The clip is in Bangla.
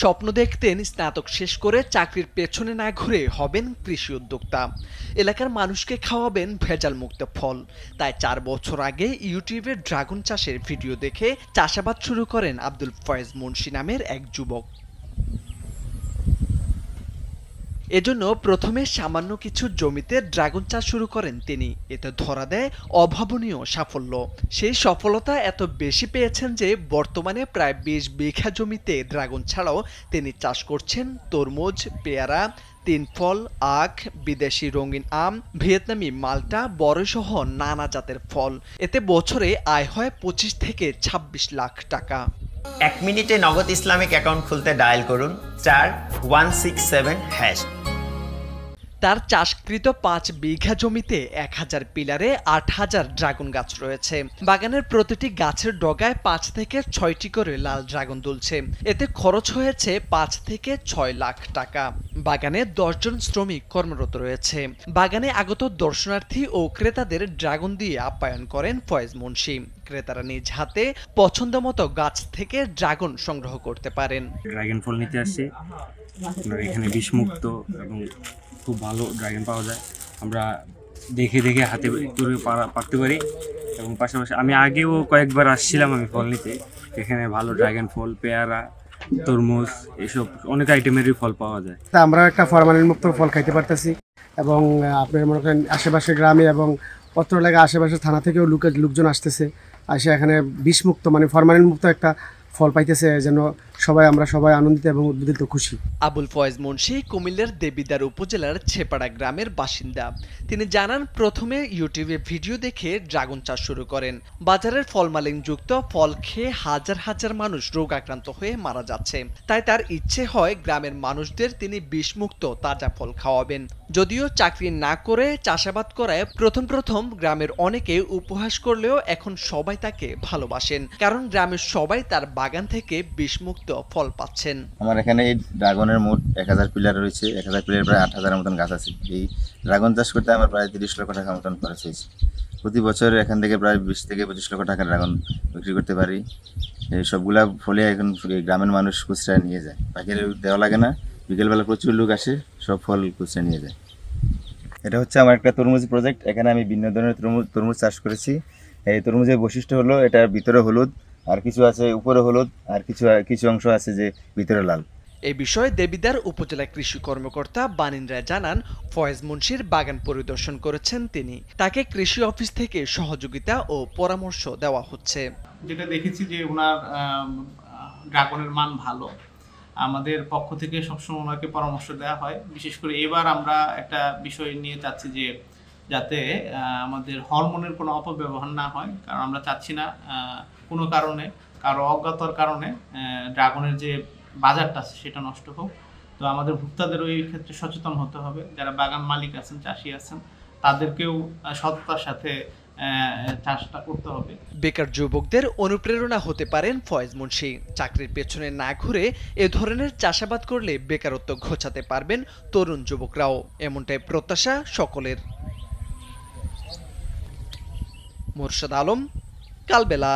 স্বপ্ন দেখতেন স্নাতক শেষ করে চাকরির পেছনে না ঘুরে হবেন কৃষি উদ্যোক্তা এলাকার মানুষকে খাওয়াবেন ভেজাল মুক্ত ফল তাই চার বছর আগে ইউটিউবে ড্রাগন চাষের ভিডিও দেখে চাষাবাদ শুরু করেন আব্দুল ফয়েজ মুন্সি নামের এক যুবক এজন্য প্রথমে সামান্য কিছু জমিতে ড্রাগন চাষ শুরু করেন তিনি এতে ধরা দেয় অভাবনীয় সাফল্য সেই সফলতা এত বেশি পেয়েছেন যে বর্তমানে প্রায় বিশ বিঘা জমিতে ড্রাগন ছাড়াও তিনি চাষ করছেন তরমুজ পেয়ারা তিন ফল আখ বিদেশি রঙিন আম ভিয়েতনামি মালটা বড়সহ নানা জাতের ফল এতে বছরে আয় হয় পঁচিশ থেকে ২৬ লাখ টাকা এক মিনিটে নগদ ইসলামিক অ্যাকাউন্ট খুলতে ডায়াল করুন চার ওয়ান সিক্স সেভেন হ্যাশ তার চাষকৃত পাঁচ বিঘা জমিতে এক হাজার পিলারে আট হাজার ড্রাগন গাছ রয়েছে বাগানের প্রতিটি গাছের ডগায় পাঁচ থেকে ছয়টি করে লাল ড্রাগন দুলছে এতে খরচ হয়েছে পাঁচ থেকে ছয় লাখ টাকা বাগানে দশজন শ্রমিক কর্মরত রয়েছে বাগানে আগত দর্শনার্থী ও ক্রেতাদের ড্রাগন দিয়ে আপ্যায়ন করেন ফয়েজ মুন্সি ক্রেতারা নিজ হাতে পছন্দ মতো গাছ থেকে ড্রাগন সংগ্রহ করতে পারেন ড্রাগন ফল নিতে আসে এখানে বিষমুক্ত এবং খুব ভালো ড্রাগন পাওয়া যায় আমরা দেখে দেখে হাতে তুলে পারতে পারি এবং পাশাপাশি আমি আগেও কয়েকবার আসছিলাম আমি ফল নিতে এখানে ভালো ড্রাগন ফল পেয়ারা তরমুজ এসব অনেক আইটেমেরই ফল পাওয়া যায় আমরা একটা ফরমালিন মুক্ত ফল খাইতে পারতেছি এবং আপনার মনে করেন আশেপাশে গ্রামে এবং পত্র এলাকা আশেপাশে থানা থেকেও লোকে লোকজন আসতেছে আসে এখানে বিষমুক্ত মানে ফরমালিন মুক্ত একটা ফল পাইতেছে যেন সবাই আমরা সবাই আনন্দিত এবং উদ্বোধিত খুশি আবুল ফয়েজ মুন্সি কুমিল্লার দেবিদার উপজেলার ছেপাড়া গ্রামের বাসিন্দা তিনি জানান প্রথমে ইউটিউবে ভিডিও দেখে ড্রাগন চাষ শুরু করেন বাজারের ফলমালিং যুক্ত ফল খেয়ে হাজার হাজার মানুষ রোগ আক্রান্ত হয়ে মারা যাচ্ছে তাই তার ইচ্ছে হয় গ্রামের মানুষদের তিনি বিষমুক্ত তাজা ফল খাওয়াবেন যদিও চাকরি না করে চাষাবাদ করায় প্রথম প্রথম গ্রামের অনেকে উপহাস করলেও এখন সবাই তাকে ভালোবাসেন কারণ গ্রামের সবাই তার বাগান থেকে বিষমুক্ত ফল পাচ্ছেন আমার এখানে এই ড্রাগনের মোট এক হাজার পিলার রয়েছে এক হাজার পিলার প্রায় আট হাজারের মতন গাছ আছে এই ড্রাগন চাষ করতে আমার প্রায় তিরিশ লক্ষ টাকা মতন খরচ হয়েছে প্রতি বছর এখান থেকে প্রায় বিশ থেকে পঁচিশ লক্ষ টাকা ড্রাগন বিক্রি করতে পারি এই সবগুলা ফলে এখন গ্রামের মানুষ খুচরা নিয়ে যায় পাখির দেওয়া লাগে না বিকেলবেলা প্রচুর লোক আসে সব ফল খুচরা নিয়ে যায় এটা হচ্ছে আমার একটা তরমুজ প্রজেক্ট এখানে আমি ভিন্ন ধরনের তরমুজ তরমুজ চাষ করেছি এই তরমুজের বৈশিষ্ট্য হলো এটার ভিতরে হলুদ আর কিছু আছে উপরে হলুদ আর কিছু কিছু অংশ আছে যে ভিতরে লাল এ বিষয়ে দেবিদার উপজেলা কৃষি কর্মকর্তা বানিন রায় জানান ফয়েজ মুন্সির বাগান পরিদর্শন করেছেন তিনি তাকে কৃষি অফিস থেকে সহযোগিতা ও পরামর্শ দেওয়া হচ্ছে যেটা দেখেছি যে ওনার ড্রাগনের মান ভালো আমাদের পক্ষ থেকে সবসময় ওনাকে পরামর্শ দেওয়া হয় বিশেষ করে এবার আমরা একটা বিষয় নিয়ে চাচ্ছি যে যাতে আমাদের হরমোনের কোনো অপব্যবহার না হয় কারণ আমরা চাচ্ছি না কোনো কারণে কারো অজ্ঞাতর কারণে ড্রাগনের যে বাজারটা আছে সেটা নষ্ট হোক তো আমাদের ভোক্তাদেরও এই ক্ষেত্রে সচেতন হতে হবে যারা বাগান মালিক আছেন চাষি আছেন তাদেরকেও সততার সাথে চাষটা করতে হবে বেকার যুবকদের অনুপ্রেরণা হতে পারেন ফয়েজ মুন্সি চাকরির পেছনে না ঘুরে এ ধরনের চাষাবাদ করলে বেকারত্ব ঘোচাতে পারবেন তরুণ যুবকরাও এমনটাই প্রত্যাশা সকলের মোর্শাদ আলম কালবেলা